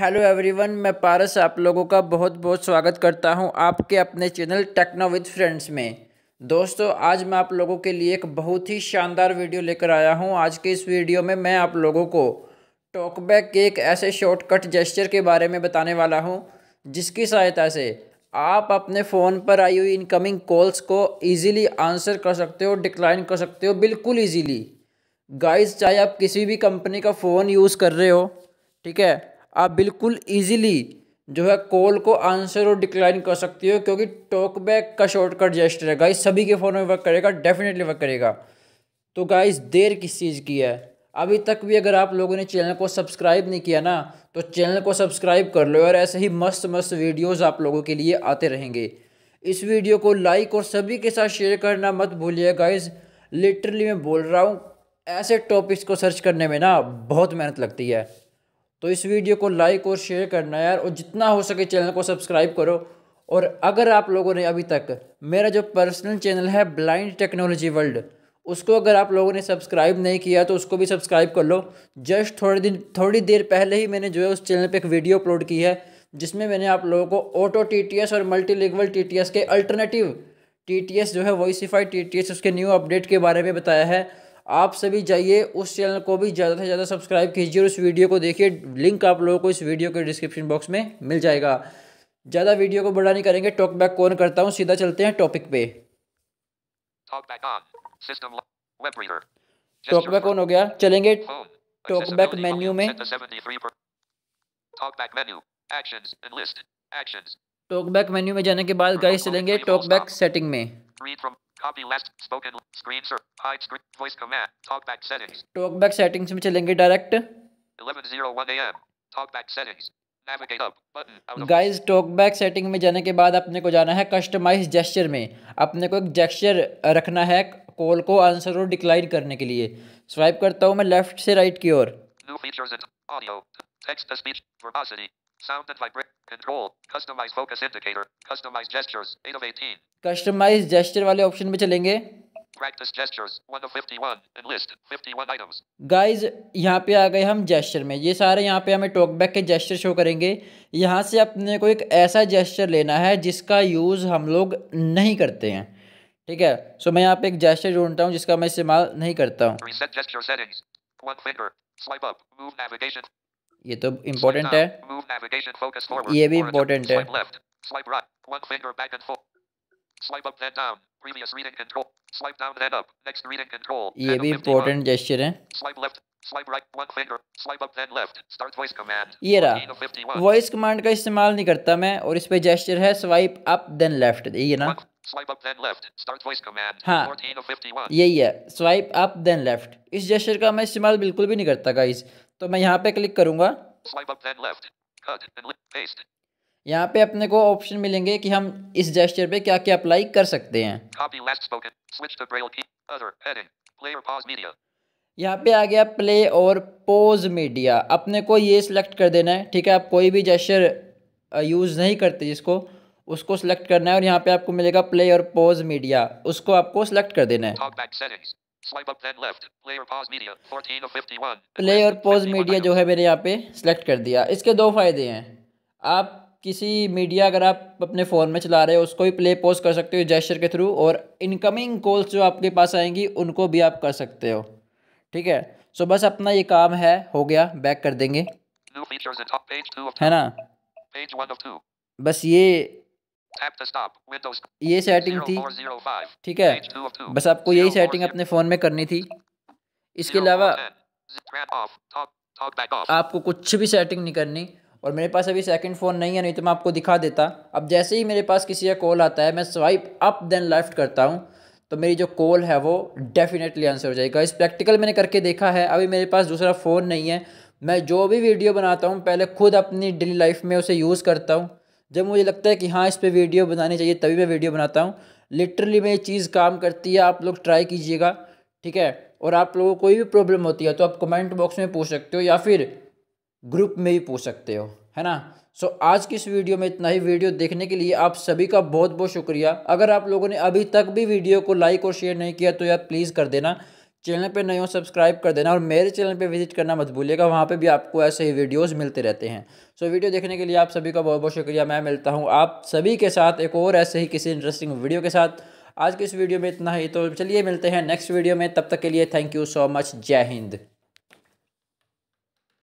Hello everyone मैं पारस आप लोगों का बहुत बहुत स्वागत करता हूं आपके अपने चैनल टेक्नो विद फ्रेंड्स में दोस्तों आज मैं आप लोगों के लिए एक बहुत ही शानदार वीडियो लेकर आया हूं आज के इस वीडियो में मैं आप लोगों को टॉकबैक के एक ऐसे शॉर्टकट जेस्चर के बारे में बताने वाला हूँ जिसकी सहायता से आप अपने फ़ोन पर आई हुई इनकमिंग कॉल्स को ईजिली आंसर कर सकते हो डिक्लाइन कर सकते हो बिल्कुल ईजीली गाइज चाहे आप किसी भी कंपनी का फ़ोन यूज़ कर रहे हो ठीक है आप बिल्कुल ईजिली जो है कॉल को आंसर और डिक्लाइन कर सकती हो क्योंकि टॉकबैक का शॉर्टकट जेस्ट है गाइस सभी के फ़ोन में वर्क करेगा डेफिनेटली वर्क करेगा तो गाइस देर किस चीज़ की है अभी तक भी अगर आप लोगों ने चैनल को सब्सक्राइब नहीं किया ना तो चैनल को सब्सक्राइब कर लो और ऐसे ही मस्त मस्त वीडियोज़ आप लोगों के लिए आते रहेंगे इस वीडियो को लाइक और सभी के साथ शेयर करना मत भूलिए गाइज़ लिटरली मैं बोल रहा हूँ ऐसे टॉपिक्स को सर्च करने में ना बहुत मेहनत लगती है तो इस वीडियो को लाइक और शेयर करना यार और जितना हो सके चैनल को सब्सक्राइब करो और अगर आप लोगों ने अभी तक मेरा जो पर्सनल चैनल है ब्लाइंड टेक्नोलॉजी वर्ल्ड उसको अगर आप लोगों ने सब्सक्राइब नहीं किया तो उसको भी सब्सक्राइब कर लो जस्ट थोड़े दिन थोड़ी देर पहले ही मैंने जो है उस चैनल पर एक वीडियो अपलोड की है जिसमें मैंने आप लोगों को ऑटो टी और मल्टीलिंगुअल टी के अल्टरनेटिव टी जो है वॉइसीफाइड टी उसके न्यू अपडेट के बारे में बताया है आप सभी जाइए उस चैनल को भी ज़्यादा से ज़्यादा सब्सक्राइब कीजिए और उस वीडियो को देखिए लिंक आप लोगों को इस वीडियो के डिस्क्रिप्शन बॉक्स में मिल जाएगा ज़्यादा वीडियो को बड़ा नहीं करेंगे टॉक बैक कौन करता हूँ सीधा चलते हैं टॉपिक पे टॉक बैक कौन हो गया चलेंगे टॉक बैक मेन्यू में टॉक बैक मेन्यू में जाने के बाद गाइस चलेंगे टॉक बैक सेटिंग में Copy last spoken screen sir hide screen voice command talkback settings. Talkback settings में चलेंगे direct. 11:01 a.m. Talkback settings. Navigate up button. Guys talkback setting में जाने के बाद अपने को जाना है customize gesture में अपने को एक gesture रखना है कॉल को आंसर और डिक्लाइन करने के लिए स्वाइप करता हूँ मैं लेफ्ट से राइट की ओर Sound and vibrate. Control. Customize focus indicator. Customize gestures. 8 of 18. Customize gesture वाले ऑप्शन में चलेंगे गाइज यहाँ पे आ गए हम जेस्टर में ये सारे यहाँ पे हमें टॉकबैक के जेस्टर शो करेंगे यहाँ से अपने को एक ऐसा जेस्टर लेना है जिसका यूज़ हम लोग नहीं करते हैं ठीक है सो so, मैं यहाँ पे एक जेस्टर ढूंढता हूँ जिसका मैं इस्तेमाल नहीं करता हूँ ये तो इम्पोर्टेंट है ये भी इम्पोर्टेंट है Swipe up then down. Previous reading control. Swipe down then up. Next reading control. ये भी important gesture है. Swipe left. Swipe right. One finger. Swipe up then left. Start voice command. ये रहा. Voice command का इस्तेमाल नहीं करता मैं और इसपे gesture है swipe up then left. ये है ना. Swipe up then left. Start voice command. हाँ. यही है. Swipe up then left. इस gesture का मैं इस्तेमाल बिल्कुल भी नहीं करता guys. तो मैं यहाँ पे क्लिक करूँगा. Swipe up then left. Cut and paste. यहाँ पे अपने को ऑप्शन मिलेंगे कि हम इस जेस्टर पे क्या क्या अप्लाई कर सकते हैं यहाँ पे आ गया प्ले और पोज मीडिया अपने को ये सिलेक्ट कर देना है ठीक है आप कोई भी जेस्टर यूज़ uh, नहीं करते जिसको उसको सिलेक्ट करना है और यहाँ पे आपको मिलेगा प्ले और पोज मीडिया उसको आपको सिलेक्ट कर देना है प्ले और पोज मीडिया जो है मैंने यहाँ पे सिलेक्ट कर दिया इसके दो फायदे हैं आप किसी मीडिया अगर आप अपने फ़ोन में चला रहे हो उसको भी प्ले पोस्ट कर सकते हो जेस्चर के थ्रू और इनकमिंग कॉल्स जो आपके पास आएंगी उनको भी आप कर सकते हो ठीक है सो बस अपना ये काम है हो गया बैक कर देंगे है ना बस ये ये सेटिंग थी ठीक है बस आपको यही सेटिंग अपने फ़ोन में करनी थी इसके अलावा आपको कुछ भी सेटिंग नहीं करनी और मेरे पास अभी सेकंड फ़ोन नहीं है नहीं तो मैं आपको दिखा देता अब जैसे ही मेरे पास किसी का कॉल आता है मैं स्वाइप अप देन लेफ्ट करता हूँ तो मेरी जो कॉल है वो डेफिनेटली आंसर हो जाएगा इस प्रैक्टिकल मैंने करके देखा है अभी मेरे पास दूसरा फ़ोन नहीं है मैं जो भी वीडियो बनाता हूँ पहले खुद अपनी डेली लाइफ में उसे यूज़ करता हूँ जब मुझे लगता है कि हाँ इस पर वीडियो बनानी चाहिए तभी मैं वीडियो बनाता हूँ लिटरली मैं ये चीज़ काम करती है आप लोग ट्राई कीजिएगा ठीक है और आप लोगों को कोई भी प्रॉब्लम होती है तो आप कमेंट बॉक्स में पूछ सकते हो या फिर ग्रुप में भी पूछ सकते हो है ना सो so, आज की इस वीडियो में इतना ही वीडियो देखने के लिए आप सभी का बहुत बहुत शुक्रिया अगर आप लोगों ने अभी तक भी वीडियो को लाइक और शेयर नहीं किया तो यार प्लीज़ कर देना चैनल पे नए हो सब्सक्राइब कर देना और मेरे चैनल पे विजिट करना मत भूलिएगा वहाँ पे भी आपको ऐसे ही वीडियोस मिलते रहते हैं सो so, वीडियो देखने के लिए आप सभी का बहुत बहुत शुक्रिया मैं मिलता हूँ आप सभी के साथ एक और ऐसे ही किसी इंटरेस्टिंग वीडियो के साथ आज के इस वीडियो में इतना ही तो चलिए मिलते हैं नेक्स्ट वीडियो में तब तक के लिए थैंक यू सो मच जय हिंद